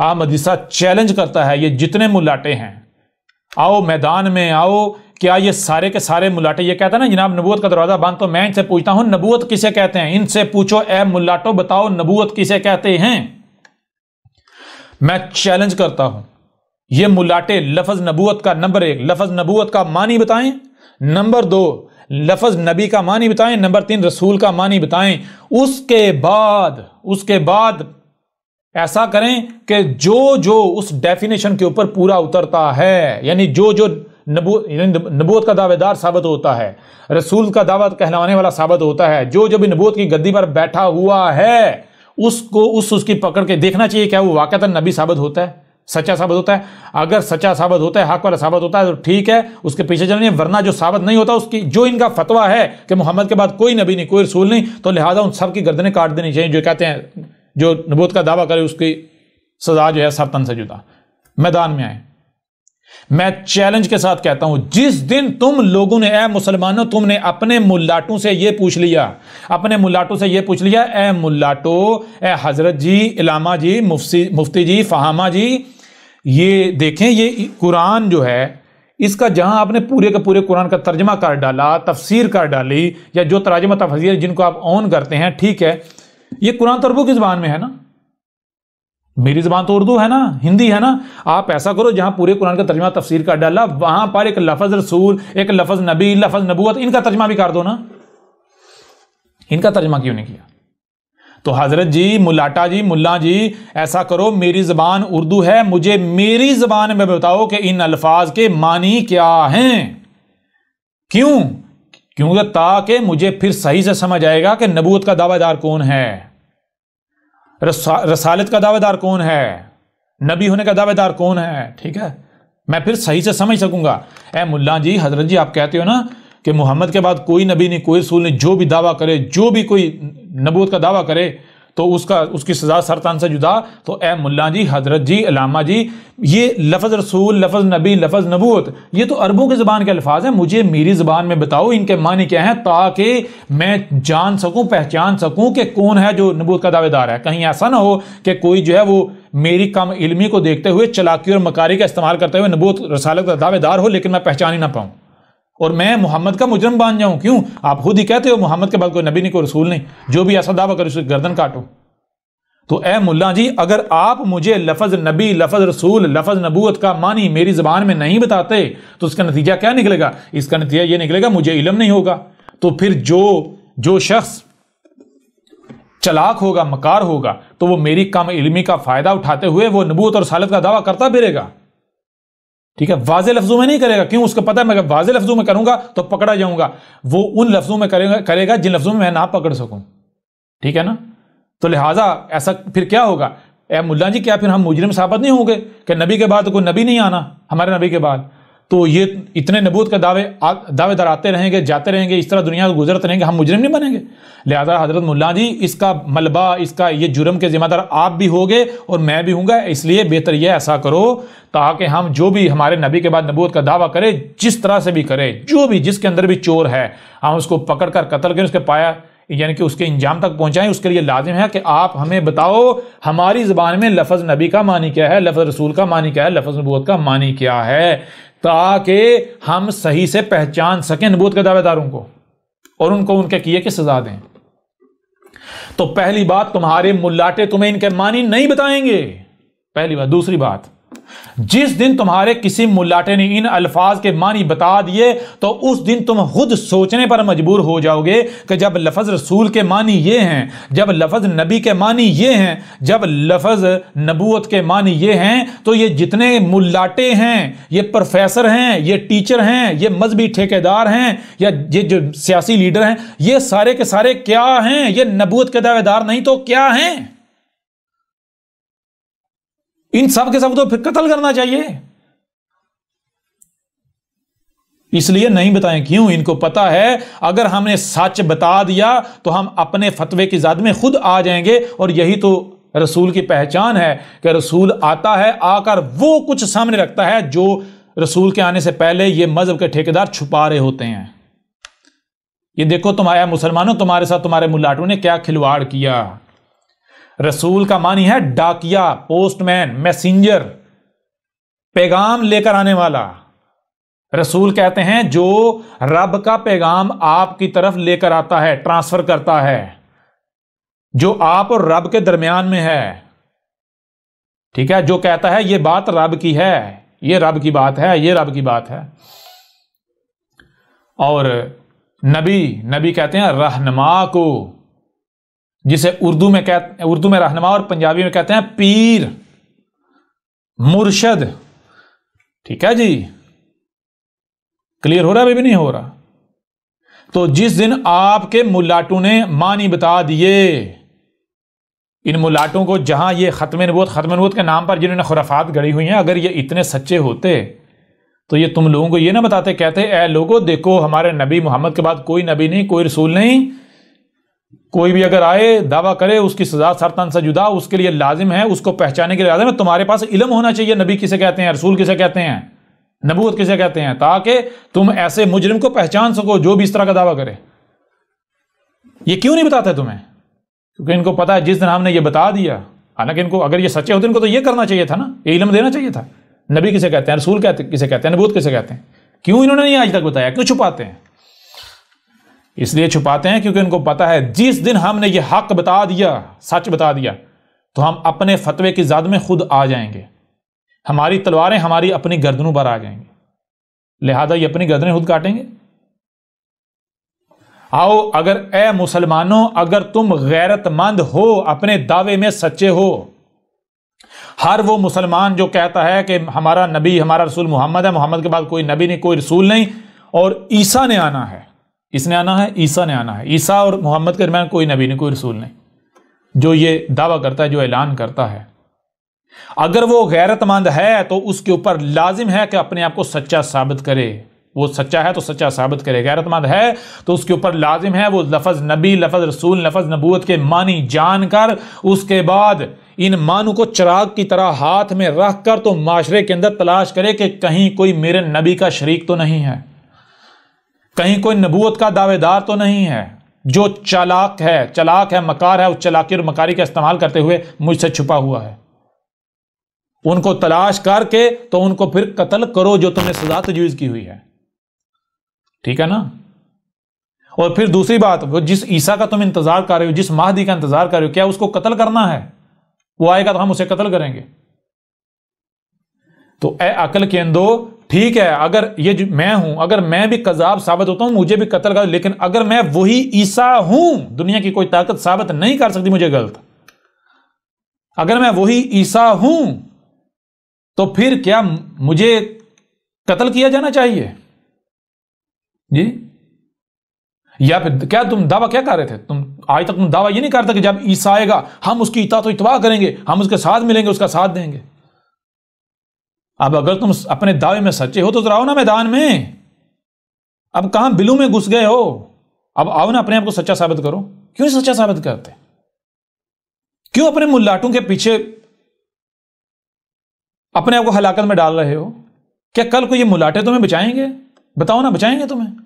आ मदीसा challenge करता है ये जितने मुलाटे हैं आओ मैदान में आओ क्या ये सारे के सारे मुलाटे ये कहता है ना जनाब नबूत का दरवाज़ा बंद तो मैं इनसे पूछता हूं नबूत किसे कहते हैं इनसे पूछो ए मुलाटो बताओ नबूत किसे कहते हैं मैं चैलेंज करता हूं ये मुलाटे लफज नबूत का नंबर एक लफज नबूत का मानी बताएं नंबर दो लफज नबी का मानी बताएं नंबर तीन रसूल का मानी बताएं उसके बाद उसके बाद ऐसा करें कि जो जो उस डेफिनेशन के ऊपर पूरा उतरता है यानी जो जो नबूत का दावेदार साबित होता है रसूल का दावा कहलाने वाला साबित होता है जो जो भी नबूत की गद्दी पर बैठा हुआ है उसको उस उसकी पकड़ के देखना चाहिए क्या वो वाक़ता नबी साबित होता है सच्चा साबित होता है अगर सच्चा साबित होता है हक वाला साबित होता है तो ठीक है उसके पीछे चलने वरना जो साबित नहीं होता उसकी जो इनका फतवा है कि मोहम्मद के बाद कोई नबी नहीं कोई रसूल नहीं तो लिहाजा उन सब की गर्दनें काट देनी चाहिए जो कहते हैं जो नबूत का दावा करे उसकी सजा जो है सरतन से जुदा मैदान में आए मैं चैलेंज के साथ कहता हूं जिस दिन तुम लोगों ने ए मुसलमानों तुमने अपने मुलाटों से यह पूछ लिया अपने मुलाटों से यह पूछ लिया ए मुलाटो ए हजरत जी इलामा जी मुफ्ती मुफ्ती जी फहामा जी ये देखें ये कुरान जो है इसका जहां आपने पूरे के पूरे कुरान का तर्जमा कर डाला तफसीर कर डाली या जो तराजमा तफसीर जिनको आप ऑन करते हैं ठीक है ये कुरान तरबू तो की जबान में है ना मेरी जबान तो उर्दू है ना हिंदी है ना आप ऐसा करो जहां पूरे कुरान का तर्जमा तफसीर कर डाला वहां पर एक लफज रसूल एक लफज नबी लफज नबूत इनका तर्जमा भी कर दो ना इनका तर्जमा क्यों नहीं किया तो हजरत जी मुलाटा जी मुल्ला जी ऐसा करो मेरी जबान उर्दू है मुझे मेरी जबान में बताओ कि इन अल्फाज के मानी क्या हैं क्यों क्योंकि ताकि मुझे फिर सही से समझ आएगा कि नबूत का दावेदार कौन है रसालत का दावेदार कौन है नबी होने का दावेदार कौन है ठीक है मैं फिर सही से समझ सकूंगा ए मुल्ला जी हजरत जी आप कहते हो ना कि मोहम्मद के बाद कोई नबी नहीं कोई रसूल नहीं जो भी दावा करे जो भी कोई नबूत का दावा करे तो उसका उसकी सज़ा सरतान से जुदा तो ए मुला जी हजरत जी अलामा जी ये लफज रसूल लफज नबी लफज नबूत ये तो अरबों की ज़बान के अल्फाज हैं मुझे मेरी ज़बान में बताओ इनके मानी क्या हैं ताकि मैं जान सकूँ पहचान सकूँ कि कौन है जो नबूत का दावेदार है कहीं ऐसा ना हो कि कोई जो है वो मेरी कम इलमी को देखते हुए चलाकी और मकारी का इस्तेमाल करते हुए नबूत रसालत का दावेदार हो लेकिन मैं पहचान ही ना पाऊँ और मैं मोहम्मद का मुजरम बन जाऊं क्यों आप खुद ही कहते हो मोहम्मद के बाद कोई नबी नहीं कोई रसूल नहीं जो भी ऐसा दावा करे उसकी गर्दन काटो तो ए मुल्ला जी अगर आप मुझे लफज नबी लफज रसूल लफज नबूत का मानी मेरी ज़बान में नहीं बताते तो उसका नतीजा क्या निकलेगा इसका नतीजा ये निकलेगा मुझे इलम नहीं होगा तो फिर जो जो शख्स चलाक होगा मकार होगा तो वो मेरी कम इलमी का फ़ायदा उठाते हुए वो नबूत और सालत का दावा करता फिरेगा ठीक है वाजे लफ्जों में नहीं करेगा क्यों उसको पता है मैं वाजे लफ्जों में करूंगा तो पकड़ा जाऊंगा वो उन लफ्जों में करेगा करेगा जिन लफ्जों में मैं ना पकड़ सकूं ठीक है ना तो लिहाजा ऐसा फिर क्या होगा ए मुल्ला जी क्या फिर हम मुजरिम साबित नहीं होंगे कि नबी के बाद तो कोई नबी नहीं आना हमारे नबी के बाद तो ये इतने नबूत के दावे दावेदार आते रहेंगे जाते रहेंगे इस तरह दुनिया को गुजरते रहेंगे हम मुजरिम नहीं बनेंगे लिहाजा हजरत मुल्ला जी इसका मलबा इसका ये जुर्म के ज़िम्मेदार आप भी होगे और मैं भी हूँ इसलिए बेहतर यह ऐसा करो ताकि हम जो भी हमारे नबी के बाद नबूत का दावा करें जिस तरह से भी करें जो भी जिसके अंदर भी चोर है हम उसको पकड़ कर कतल करें उसके पाया यानी कि उसके इंजाम तक पहुंचाएं उसके लिए लाजिम है कि आप हमें बताओ हमारी ज़बान में लफज नबी का मानी क्या है लफज रसूल का मानी क्या है लफज नबूत का मानी क्या है ताकि हम सही से पहचान सकें नबूत के दावेदारों को और उनको उनके किए की सज़ा दें तो पहली बात तुम्हारे मुलाटे तुम्हें इनके मानी नहीं बताएंगे पहली बात दूसरी बात जिस दिन तुम्हारे किसी मुलाटे ने इन अल्फाज के मानी बता दिए तो उस दिन तुम खुद सोचने पर मजबूर हो जाओगे कि जब लफज रसूल के मानी ये हैं जब लफज नबी के मानी ये हैं जब लफज नबूत के मानी ये हैं तो ये जितने मुलाटे हैं ये प्रोफेसर हैं ये टीचर हैं ये मजहबी ठेकेदार हैं या ये जो सियासी लीडर हैं ये सारे के सारे क्या हैं ये नबूत के दावेदार नहीं तो क्या हैं इन सब के सब तो फिर कत्ल करना चाहिए इसलिए नहीं बताएं क्यों इनको पता है अगर हमने सच बता दिया तो हम अपने फतवे की जद में खुद आ जाएंगे और यही तो रसूल की पहचान है कि रसूल आता है आकर वो कुछ सामने रखता है जो रसूल के आने से पहले ये मज़हब के ठेकेदार छुपा रहे होते हैं ये देखो तुम्हारे मुसलमानों तुम्हारे साथ तुम्हारे मुलाटों ने क्या खिलवाड़ किया रसूल का मानी है डाकिया पोस्टमैन मैसेंजर पैगाम लेकर आने वाला रसूल कहते हैं जो रब का पैगाम आपकी तरफ लेकर आता है ट्रांसफर करता है जो आप और रब के दरमियान में है ठीक है जो कहता है ये बात रब की है ये रब की बात है ये रब की बात है और नबी नबी कहते हैं रहनमा को जिसे उर्दू में कहते उर्दू में रहनुमा और पंजाबी में कहते हैं पीर मुर्शद ठीक है जी क्लियर हो रहा है भी नहीं हो रहा तो जिस दिन आपके मुलाटों ने मानी बता दिए इन मुलाटों को जहां ये ख़त्म नबूत ख़त्म नबूत के नाम पर जिन्होंने खुराफात गढ़ी हुई हैं अगर ये इतने सच्चे होते तो ये तुम लोगों को ये ना बताते कहते ए लोगो देखो हमारे नबी मोहम्मद के बाद कोई नबी नहीं कोई रसूल नहीं कोई भी अगर आए दावा करे उसकी सजा सरतान से जुदा उसके लिए लाजिम है उसको पहचाने के लिए लाजिम है तुम्हारे पास इलम होना चाहिए नबी किसे कहते हैं रसूल किसे कहते हैं नबूत किसे कहते हैं ताकि तुम ऐसे मुजरिम को पहचान सको जो भी इस तरह का दावा करे ये क्यों नहीं बताते तुम्हें क्योंकि इनको पता है जिस दिन हमने ये बता दिया हालांकि इनको अगर ये सच्चे होते इनको तो ये करना चाहिए था ना ये इलम देना चाहिए था नबी किसे कहते हैं रसूल कहते किसे कहते हैं नबूत किसे कहते हैं क्यों इन्होंने नहीं आज तक बताया क्यों छुपाते हैं इसलिए छुपाते हैं क्योंकि उनको पता है जिस दिन हमने ये हक बता दिया सच बता दिया तो हम अपने फतवे की जद में खुद आ जाएंगे हमारी तलवारें हमारी अपनी गर्दनों पर आ जाएंगी लिहाजा ये अपनी गर्दनें खुद काटेंगे आओ अगर ए मुसलमानों अगर तुम गैरतमंद हो अपने दावे में सच्चे हो हर वो मुसलमान जो कहता है कि हमारा नबी हमारा रसूल मोहम्मद है मोहम्मद के बाद कोई नबी नहीं कोई रसूल नहीं और ईसा ने आना है किसने आना है ईसा ने आना है ईसा और मोहम्मद के दरमियान कोई नबी नहीं कोई रसूल नहीं जो ये दावा करता है जो ऐलान करता है अगर वो गैरतमंद है तो उसके ऊपर लाजिम है कि अपने आप को सच्चा साबित करे वो सच्चा है तो सच्चा साबित करे गैरतमंद है तो उसके ऊपर लाजिम है वो लफज नबी लफज रसूल लफज नबूत के मानी जान कर उसके बाद इन मानों को चिराग की तरह हाथ में रख कर तो माशरे के अंदर तलाश करे कि कहीं कोई मेरे नबी का शरीक तो नहीं है कहीं कोई नबूत का दावेदार तो नहीं है जो चालाक है चलाक है मकार है उस चलाकी और मकारी का इस्तेमाल करते हुए मुझसे छुपा हुआ है उनको तलाश करके तो उनको फिर कत्ल करो जो तुमने सजा तजवीज़ तो की हुई है ठीक है ना और फिर दूसरी बात वो जिस ईसा का तुम इंतजार कर रहे हो जिस महादी का इंतजार कर रहे हो क्या उसको कत्ल करना है वो आएगा तो हम उसे कत्ल करेंगे तो ए अकल के अंदो ठीक है अगर ये जो मैं हूं अगर मैं भी कजाब साबित होता हूं मुझे भी कतल कर लेकिन अगर मैं वही ईसा हूं दुनिया की कोई ताकत साबित नहीं कर सकती मुझे गलत अगर मैं वही ईसा हूं तो फिर क्या मुझे कत्ल किया जाना चाहिए जी या फिर क्या तुम दावा क्या कर रहे थे तुम आज तक तुम दावा ये नहीं करता कि जब ईसा आएगा हम उसकी इता तो इतवा करेंगे हम उसके साथ मिलेंगे उसका साथ देंगे अब अगर तुम अपने दावे में सच्चे हो तो, तो आओ ना मैदान में अब कहां बिलू में घुस गए हो अब आओ ना अपने आप को सच्चा साबित करो क्यों सच्चा साबित करते क्यों अपने मुल्लाटों के पीछे अपने आप को हलाकत में डाल रहे हो क्या कल को ये मुलाटे तुम्हें बचाएंगे बताओ ना बचाएंगे तुम्हें